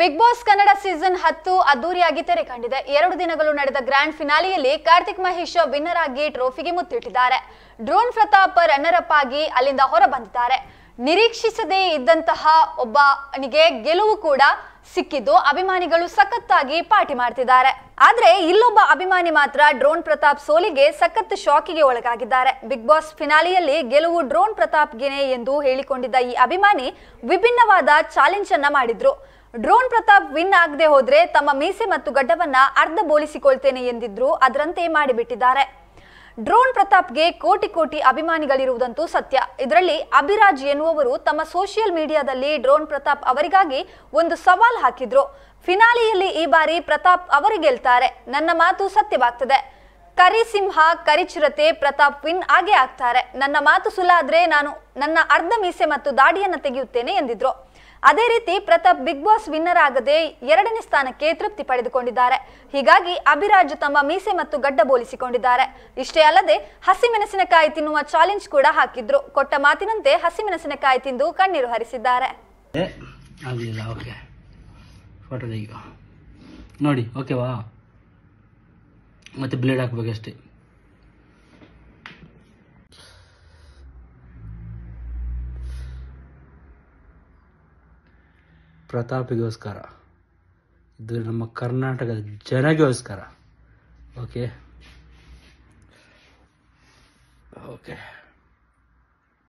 big boss Kannada season ಹತ್ತು ಅದ್ದೂರಿಯಾಗಿ ತೆರೆ ಕಂಡಿದೆ ಎರಡು ದಿನಗಳು ನಡೆದ ಗ್ರ್ಯಾಂಡ್ ಫಿನಾಲಿಯಲ್ಲಿ ಕಾರ್ತಿಕ್ ಮಹೇಶ್ ವಿನ್ನರ್ ಆಗಿ ಟ್ರೋಫಿಗೆ ಮುತ್ತಿಟ್ಟಿದ್ದಾರೆ ಡ್ರೋನ್ ಪ್ರತಾಪ್ ರನ್ನರ್ ಅಪ್ ಆಗಿ ಅಲ್ಲಿಂದ ಹೊರ ಬಂದಿದ್ದಾರೆ ನಿರೀಕ್ಷಿಸದೇ ಇದ್ದಂತಹ ಒಬ್ಬನಿಗೆ ಗೆಲುವು ಕೂಡ ಸಿಕ್ಕಿದ್ದು ಅಭಿಮಾನಿಗಳು ಸಖತ್ತಾಗಿ ಪಾರ್ಟಿ ಮಾಡ್ತಿದ್ದಾರೆ ಆದ್ರೆ ಇಲ್ಲೊಬ್ಬ ಅಭಿಮಾನಿ ಮಾತ್ರ ಡ್ರೋನ್ ಪ್ರತಾಪ್ ಸೋಲಿಗೆ ಸಖತ್ ಶಾಕಿಗೆ ಒಳಗಾಗಿದ್ದಾರೆ ಬಿಗ್ ಬಾಸ್ ಫಿನಾಲಿಯಲ್ಲಿ ಗೆಲುವು ಡ್ರೋನ್ ಪ್ರತಾಪ್ಗೆನೆ ಎಂದು ಹೇಳಿಕೊಂಡಿದ್ದ ಈ ಅಭಿಮಾನಿ ವಿಭಿನ್ನವಾದ ಚಾಲೆಂಜ್ ಅನ್ನ ಮಾಡಿದ್ರು ಡ್ರೋನ್ ಪ್ರತಾಪ್ ವಿನ್ ಆಗದೆ ಹೋದ್ರೆ ತಮ್ಮ ಮೀಸೆ ಮತ್ತು ಗಡ್ಡವನ್ನ ಅರ್ಧ ಬೋಲಿಸಿಕೊಳ್ತೇನೆ ಎಂದಿದ್ರು ಅದರಂತೆ ಮಾಡಿಬಿಟ್ಟಿದ್ದಾರೆ ಡ್ರೋನ್ ಪ್ರತಾಪ್ಗೆ ಕೋಟಿ ಕೋಟಿ ಅಭಿಮಾನಿಗಳಿರುವುದಂತೂ ಸತ್ಯ ಇದರಲ್ಲಿ ಅಭಿರಾಜ್ ಎನ್ನುವವರು ತಮ್ಮ ಸೋಷಿಯಲ್ ಮೀಡಿಯಾದಲ್ಲಿ ಡ್ರೋನ್ ಪ್ರತಾಪ್ ಅವರಿಗಾಗಿ ಒಂದು ಸವಾಲ್ ಹಾಕಿದ್ರು ಫಿನಾಲಿಯಲ್ಲಿ ಈ ಬಾರಿ ಪ್ರತಾಪ್ ಅವರು ಗೆಲ್ತಾರೆ ನನ್ನ ಮಾತು ಸತ್ಯವಾಗ್ತದೆ ಕರಿ ಕರಿಸಿಂಹ ಕರಿಚಿರತೆ ಪ್ರತಾಪ್ ವಿನ್ ಆಗೇ ಆಗ್ತಾರೆ ನನ್ನ ಮಾತು ಸುಲಾದ್ರೆ ನಾನು ನನ್ನ ಅರ್ಧ ಮೀಸೆ ಮತ್ತು ದಾಡಿಯನ್ನು ತೆಗೆಯುತ್ತೇನೆ ಎಂದಿದ್ರು ಅದೇ ರೀತಿ ಪ್ರತಾಪ್ ಬಿಗ್ ಬಾಸ್ ವಿನ್ನರ್ ಆಗದೆ ಎರಡನೇ ಸ್ಥಾನಕ್ಕೆ ತೃಪ್ತಿ ಪಡೆದುಕೊಂಡಿದ್ದಾರೆ ಹೀಗಾಗಿ ಅಭಿರಾಜ್ ತಮ್ಮ ಮೀಸೆ ಮತ್ತು ಗಡ್ಡ ಬೋಲಿಸಿಕೊಂಡಿದ್ದಾರೆ ಇಷ್ಟೇ ಅಲ್ಲದೆ ಹಸಿಮೆಣಸಿನಕಾಯಿ ತಿನ್ನುವ ಚಾಲೆಂಜ್ ಕೂಡ ಹಾಕಿದ್ರು ಕೊಟ್ಟ ಮಾತಿನಂತೆ ಹಸಿಮೆಣಸಿನಕಾಯಿ ತಿಂದು ಕಣ್ಣೀರು ಹರಿಸಿದ್ದಾರೆ ನೋಡಿ ಓಕೆವಾ ಮತ್ತೆ ಬ್ಲೇಡ್ ಹಾಕ್ಬೇಕಷ್ಟೇ ಪ್ರತಾಪಿಗೋಸ್ಕರ ಇದು ನಮ್ಮ ಕರ್ನಾಟಕದ ಜನಗೋಸ್ಕರ ಓಕೆ ಓಕೆ